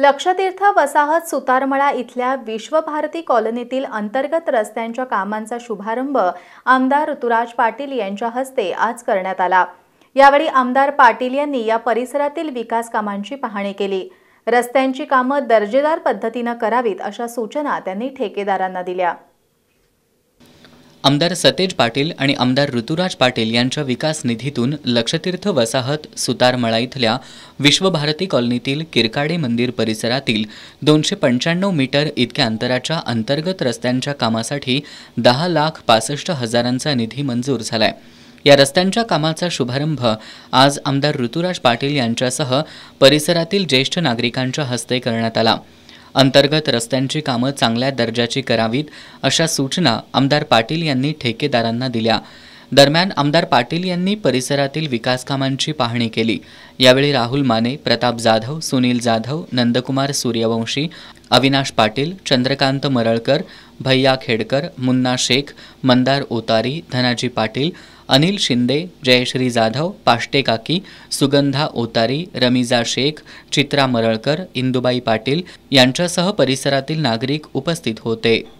लक्षतीर्थ वसाहत सुतारमळा इथल्या विश्वभारती कॉलनीतील अंतर्गत रस्त्यांच्या कामांचा शुभारंभ आमदार ऋतुराज पाटील यांच्या हस्ते आज करण्यात आला यावेळी आमदार पाटील यांनी या परिसरातील विकास कामांची पाहणी केली रस्त्यांची कामं दर्जेदार पद्धतीनं करावीत अशा सूचना त्यांनी ठेकेदारांना दिल्या आमदार सतेज पाटील आणि आमदार ऋतुराज पाटील यांच्या विकास निधीतून लक्षतीर्थ वसाहत सुतारमळा इथल्या विश्वभारती कॉलनीतील किरकाडे मंदिर परिसरातील दोनशे पंच्याण्णव मीटर इतक्या अंतराच्या अंतर्गत रस्त्यांच्या कामासाठी दहा लाख पासष्ट हजारांचा निधी मंजूर झालाय या रस्त्यांच्या कामाचा शुभारंभ आज आमदार ऋतुराज पाटील यांच्यासह परिसरातील ज्येष्ठ नागरिकांच्या हस्ते करण्यात आला अंतर्गत रस्त्यांची कामं चांगल्या दर्जाची करावीत अशा सूचना आमदार पाटील यांनी ठेकेदारांना दिल्या दरम्यान आमदार पाटील यांनी परिसरातील विकासकामांची पाहणी केली यावेळी राहुल माने प्रताप जाधव सुनील जाधव नंदकुमार सूर्यवंशी अविनाश पाटील चंद्रकांत मरळकर भैया खेडकर मुन्ना शेख मंदार ओतारी धनाजी पाटील अनिल शिंदे जयश्री जाधव पाष्टे काकी सुगंधा ओतारी रमीजा शेख चित्रा मरळकर इंदुबाई पाटील यांच्यासह परिसरातील नागरिक उपस्थित होते